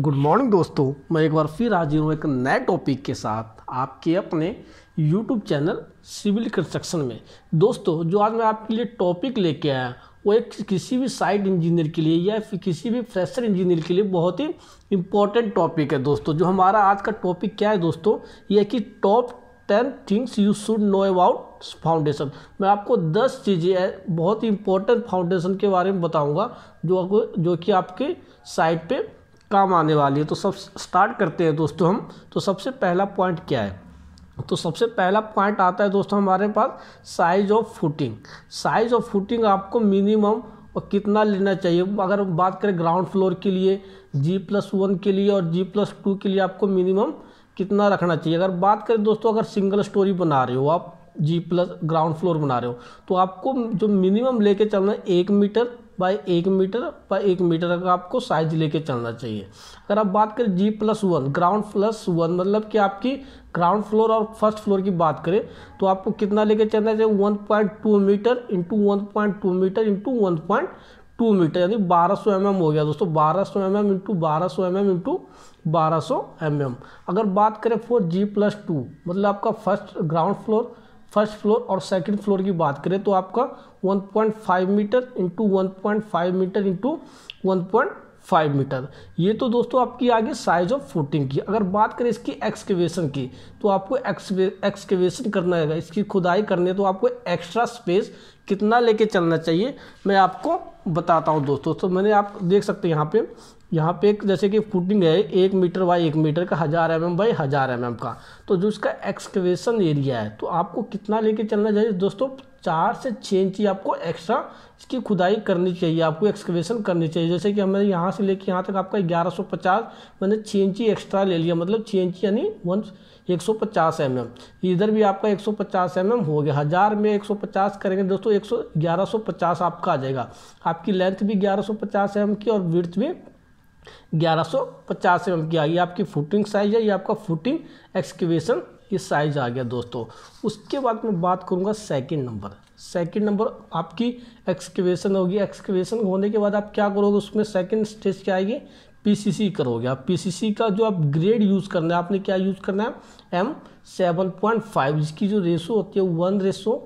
good morning दोस्तों मैं एक बार फिर हाजिर हूँ एक नए टॉपिक के साथ आपके अपने यूट्यूब चैनल सिविल कंस्ट्रक्शन में दोस्तों जो आज मैं आपके लिए टॉपिक लेके आया वो एक किसी भी साइड इंजीनियर के लिए या फिर किसी भी फ्रेशर इंजीनियर के लिए बहुत ही इम्पोर्टेंट टॉपिक है दोस्तों जो हमारा आज का टॉपिक क्या है दोस्तों ये कि top ten things you should know about foundation मैं आपको दस चीज़ें बहुत ही इंपॉर्टेंट फाउंडेशन के बारे में बताऊंगा जो जो कि आपके साइट पे काम आने वाली है तो सब स्टार्ट करते हैं दोस्तों हम तो सबसे पहला पॉइंट क्या है तो सबसे पहला पॉइंट आता है दोस्तों हमारे पास size of footing size of footing आपको मिनिमम और कितना लेना चाहिए अगर बात करें ग्राउंड फ्लोर के लिए जी प्लस वन के लिए और जी प्लस टू के लिए आपको मिनिमम कितना रखना चाहिए अगर बात करें दोस्तों अगर सिंगल स्टोरी बना रहे हो आप जी प्लस ग्राउंड फ्लोर बना रहे हो तो आपको जो मिनिमम लेके चलना है एक मीटर बाई एक मीटर बाई एक मीटर का आपको साइज लेके चलना चाहिए अगर आप बात करें G plus one ground plus one मतलब कि आपकी ग्राउंड फ्लोर और फर्स्ट फ्लोर की बात करें तो आपको कितना लेके चलना चाहिए one point two metre into one point two metre into one point two metre यानी बारह सौ एम हो गया दोस्तों बारह सौ एम एम इंटू बारह सौ एम एम इंटू बारह सौ एम एम अगर बात करें फोर जी प्लस टू मतलब आपका first ground floor first floor और सेकंड फ्लोर की बात करें तो आपका 1.5 metre into one metre into one five metre ये तो दोस्तों आपकी आगे साइज ऑफ फुटिंग की अगर बात करें इसकी एक्सकेवेशन की तो आपको एक्सकेवेशन करना है इसकी खुदाई करनी है तो आपको एक्स्ट्रा स्पेस कितना लेके चलना चाहिए मैं आपको बताता हूँ दोस्तों तो मैंने आप देख सकते हैं यहाँ पे यहाँ पे एक जैसे कि फुटिंग है एक मीटर बाई एक मीटर का हज़ार एम एम बाई हज़ार एम एम का तो जो उसका एक्सकवेशन एरिया है तो आपको कितना लेके चलना चाहिए दोस्तों चार से छः इंच आपको एक्स्ट्रा इसकी खुदाई करनी चाहिए आपको एक्सकवेशन करनी चाहिए जैसे कि हमने यहाँ से लेके यहाँ तक आपका ग्यारह सौ पचास मैंने छः इंची एक्स्ट्रा ले लिया मतलब छः इंची यानी वन एक सौ पचास एम एम इधर भी आपका एक सौ पचास एम एम हो गया हज़ार में एक सौ पचास करेंगे दोस्तों एक सौ ग्यारह सौ पचास आपका आ जाएगा आपकी लेंथ भी ग्यारह सौ पचास एम की और विर्थ भी ग्यारह सौ पचास एम की आ गई आपकी फुटिंग साइज है ये आपका फुटिंग एक्सक्यूवेशन ये साइज आ गया दोस्तों उसके बाद मैं बात करूँगा सेकंड नंबर सेकंड नंबर आपकी एक्सक्यूवेशन होगी एक्सक्यूवेशन होने के बाद आप क्या करोगे उसमें सेकंड स्टेज क्या आएगी पीसीसी करोगे आप पीसीसी का जो आप ग्रेड यूज़ करना है आपने क्या यूज़ करना है एम सेवन पॉइंट फाइव जिसकी जो रेशो होती है one ratio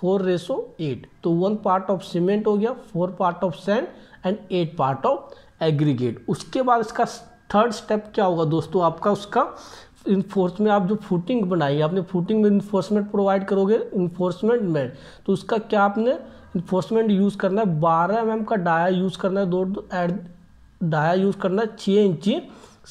four ratio eight तो वन पार्ट ऑफ सीमेंट हो गया four part of sand and eight part of aggregate उसके बाद इसका थर्ड स्टेप क्या होगा दोस्तों आपका उसका इन्फोर्स में आप जो फूटिंग बनाई आपने फूटिंग में इन्फोर्समेंट प्रोवाइड करोगे इन्फोर्समेंट में तो उसका क्या आपने इन्फोर्समेंट यूज़ करना है बारह एम का डाया यूज़ करना है दो एड डाया यूज़ करना है छः इंची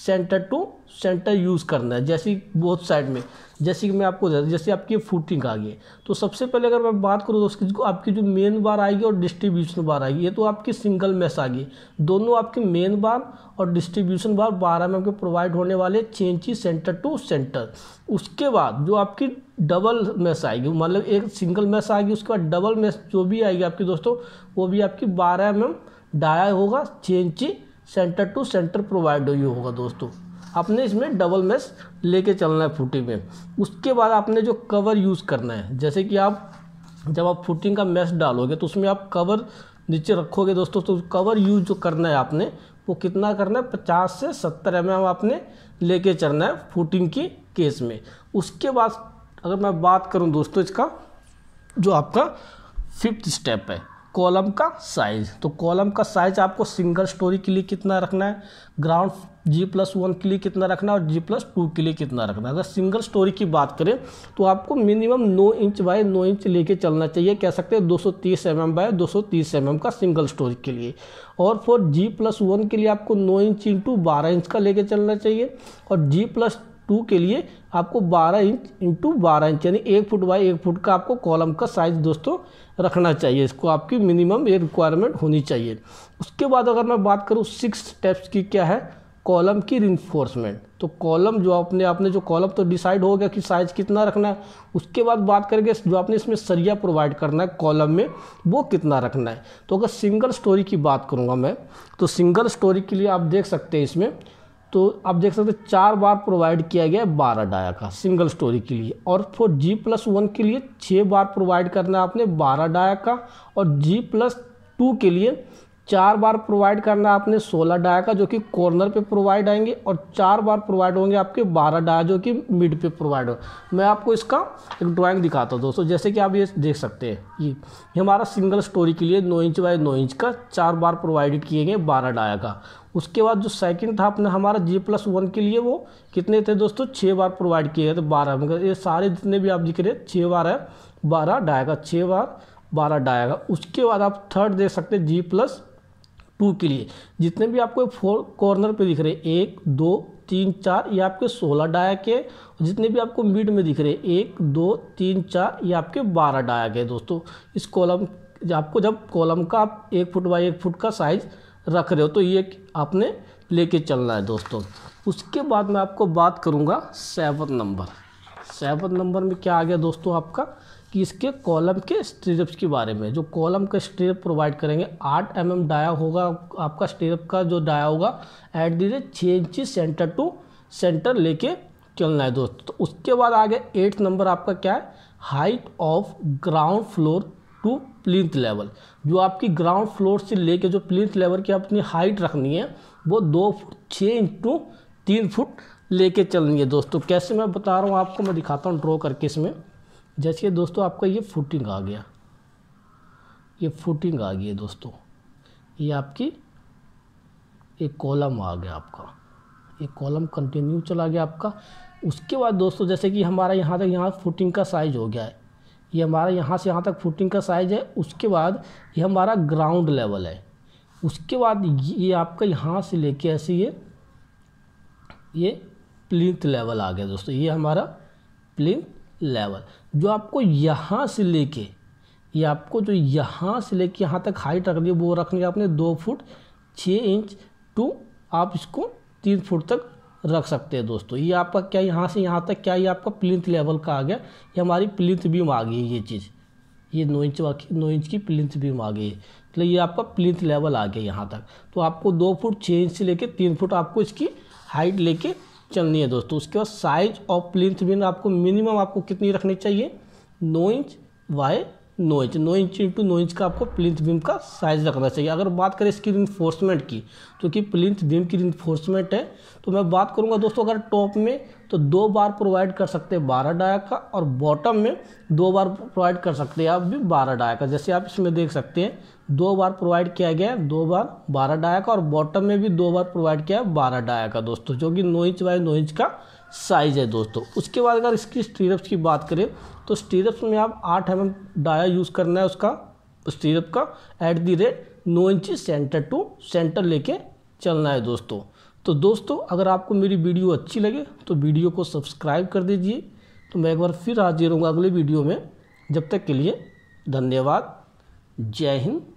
सेंटर टू सेंटर यूज़ करना है जैसे बहुत साइड में जैसे कि मैं आपको जैसे आपकी फुटिंग आ गई है तो सबसे पहले अगर मैं बात करूँ तो उसकी आपकी जो मेन बार आएगी और डिस्ट्रीब्यूशन बार आएगी ये तो आपकी सिंगल मैस आ गई दोनों आपकी मेन बार और डिस्ट्रीब्यूशन बार बारह में आपके प्रोवाइड होने वाले चेंची सेंटर टू सेंटर उसके बाद जो आपकी डबल मेस आएगी मतलब एक सिंगल मैस आएगी उसके बाद डबल मैस जो भी आएगी आपकी दोस्तों वो भी आपकी बारह एम डाया होगा चेंची सेंटर टू सेंटर प्रोवाइड ही होगा दोस्तों आपने इसमें डबल मेस लेके चलना है फुटिंग में उसके बाद आपने जो कवर यूज़ करना है जैसे कि आप जब आप फुटिंग का मेस डालोगे तो उसमें आप कवर नीचे रखोगे दोस्तों तो कवर यूज जो करना है आपने वो कितना करना है पचास से सत्तर एम एम आपने लेके चलना है फुटिंग की केस में उसके बाद अगर मैं बात करूँ दोस्तों इसका जो आपका फिफ्थ स्टेप है कॉलम का साइज तो कॉलम का साइज आपको सिंगल स्टोरी के लिए कितना रखना है ग्राउंड जी प्लस वन के लिए कितना रखना है और जी प्लस टू के लिए कितना रखना है अगर सिंगल स्टोरी की बात करें तो आपको मिनिमम नौ इंच बाय नौ इंच लेके चलना चाहिए कह सकते हैं 230 एम बाय 230 एम का सिंगल स्टोरी के लिए और फॉर जी प्लस वन के लिए आपको नौ इंच इंटू बारह इंच का लेके चलना चाहिए और जी प्लस टू के लिए आपको 12 इंच इंटू बारह इंच यानी एक फुट बाई एक फुट का आपको कॉलम का साइज़ दोस्तों रखना चाहिए इसको आपकी मिनिमम ये रिक्वायरमेंट होनी चाहिए उसके बाद अगर मैं बात करूँ सिक्स स्टेप्स की क्या है कॉलम की रिन्फोर्समेंट तो कॉलम जो आपने आपने जो कॉलम तो डिसाइड हो गया कि साइज कितना रखना है उसके बाद बात करेंगे जो आपने इसमें सरिया प्रोवाइड करना है कॉलम में वो कितना रखना है तो अगर सिंगल स्टोरी की बात करूँगा मैं तो सिंगल स्टोरी के लिए आप देख सकते हैं इसमें तो आप देख सकते हैं चार बार प्रोवाइड किया गया है बारह डाया का सिंगल स्टोरी के लिए और फोर जी प्लस वन के लिए छः बार प्रोवाइड करना है आपने बारह डाया का और जी प्लस टू के लिए चार बार प्रोवाइड करना है आपने सोलह डाया का जो कि कॉर्नर पे प्रोवाइड आएंगे और चार बार प्रोवाइड होंगे आपके बारह डाया जो कि मिड पे प्रोवाइड हो मैं आपको इसका एक ड्राइंग दिखाता हूँ दोस्तों जैसे कि आप ये देख सकते हैं ये हमारा सिंगल स्टोरी के लिए नौ इंच बाय नौ इंच का चार बार प्रोवाइड किए गए बारह डाया का उसके बाद जो सेकेंड था आपने हमारा जी प्लस वन के लिए वो कितने थे दोस्तों छः बार प्रोवाइड किए गए थे बारह मतलब ये सारे जितने भी आप दिख रहे हैं छः बार है बारह डाया का छः बार बारह डाया का उसके बाद आप थर्ड देख सकते हैं जी प्लस टू के लिए जितने भी आपको फोर कॉर्नर पे दिख रहे हैं एक दो तीन चार ये आपके सोलह डायक है जितने भी आपको मिड में दिख रहे हैं एक दो तीन चार ये आपके बारह डायक है दोस्तों इस कॉलम आपको जब कॉलम का आप एक फुट बाई एक फुट का साइज़ रख रहे हो तो ये आपने लेके चलना है दोस्तों उसके बाद मैं आपको बात करूँगा सेवन नंबर सेवन नंबर में क्या आ गया दोस्तों आपका कि इसके कॉलम के स्ट्रिप्स के बारे में जो कॉलम का स्ट्रिप प्रोवाइड करेंगे आठ एम mm डाया होगा आपका स्ट्रिप का जो डाया होगा एट दी रेट छः इंची सेंटर टू सेंटर लेके चलना है दोस्तों तो उसके बाद आगे एट एट्थ नंबर आपका क्या है height of ground floor to plinth level जो आपकी ग्राउंड फ्लोर से लेके जो प्लिंथ लेवल की अपनी हाइट रखनी है वो दो फुट छः इंच टू तीन फुट लेके चलनी है दोस्तों कैसे मैं बता रहा हूँ आपको मैं दिखाता हूँ ड्रॉ करके इसमें जैसे दोस्तों आपका ये फुटिंग आ गया ये फुटिंग आ गई है दोस्तों ये आपकी एक कॉलम आ गया आपका ये कॉलम कंटिन्यू चला गया आपका उसके बाद दोस्तों जैसे कि हमारा यहाँ तक यहाँ फुटिंग का साइज हो गया है ये हमारा यहाँ से यहाँ तक फुटिंग का साइज है उसके बाद ये हमारा ग्राउंड लेवल है उसके बाद ये आपका यहाँ से लेके ऐसे ये ये प्लिंथ लेवल आ गया दोस्तों ये हमारा प्लिंथ लेवल जो आपको यहाँ से लेके ये आपको जो यहाँ से लेके यहाँ तक हाइट रख है वो रखने का आपने दो फुट छः इंच टू आप इसको तीन फुट तक रख सकते हैं दोस्तों ये आपका क्या यहाँ से यहाँ तक क्या ये आपका प्लिंथ लेवल का आ गया ये हमारी प्लिंथ बीम आ गई ये चीज़ ये नौ इंच नौ इंच की प्लिंथ बीम आ गई है मतलब ये आपका प्लिंथ लेवल आ गया यहाँ तक तो आपको दो फुट छः इंच से लेकर तीन फुट आपको इसकी हाइट लेके चलनी है दोस्तों उसके बाद साइज ऑफ प्लिंथ बिन आपको मिनिमम आपको कितनी रखनी चाहिए नौ इंच बाय नौ इंच नौ इंच इंटू नौ इंच का आपको प्लिंथ बीम का साइज रखना चाहिए अगर बात करें इसकी रिन्फोर्समेंट की तो कि प्लिंथ बीम की रिन्फोर्समेंट है तो मैं बात करूंगा दोस्तों अगर टॉप में तो दो बार प्रोवाइड कर सकते हैं बारह डाया का और बॉटम में दो बार प्रोवाइड कर सकते हैं आप भी बारह डाया का जैसे आप इसमें देख सकते हैं दो बार प्रोवाइड किया गया है दो बार बारह डाया का और बॉटम में भी दो बार प्रोवाइड किया है बारह डाया का दोस्तों जो कि नौ इंच बाय इंच का साइज़ है दोस्तों उसके बाद अगर इसकी स्टीरप्स की बात करें तो स्टीरप्स में आप आठ एम एम डाया यूज़ करना है उसका स्टीरप का एट दी रेट नौ इंची सेंटर टू सेंटर लेके चलना है दोस्तों तो दोस्तों अगर आपको मेरी वीडियो अच्छी लगे तो वीडियो को सब्सक्राइब कर दीजिए तो मैं एक बार फिर हाजिर हूँ अगले वीडियो में जब तक के लिए धन्यवाद जय हिंद